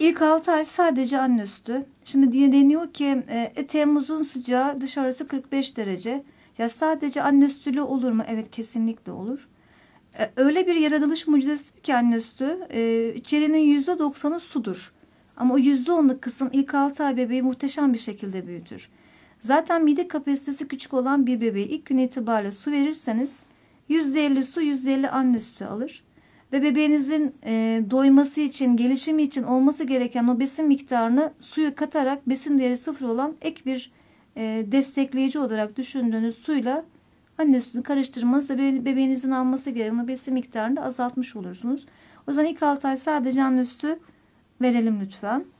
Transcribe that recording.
İlk 6 ay sadece anne sütü. Şimdi diye deniyor ki e, e Temmuz'un sıcağı dışarısı 45 derece. Ya sadece anne sütülü olur mu? Evet kesinlikle olur. E, öyle bir yaratılış mucizesi ki anne sütü. E, içerinin %90'ı sudur. Ama o %10'luk kısım ilk 6 ay bebeği muhteşem bir şekilde büyütür. Zaten mide kapasitesi küçük olan bir bebeği ilk gün itibariyle su verirseniz %50 su %50 anne sütü alır ve bebeğinizin e, doyması için, gelişimi için olması gereken o besin miktarını suyu katarak besin değeri sıfır olan ek bir e, destekleyici olarak düşündüğünüz suyla anne sütünü karıştırmanız ve bebeğinizin alması gereken o besin miktarını azaltmış olursunuz. O yüzden ilk 6 ay sadece anne sütü verelim lütfen.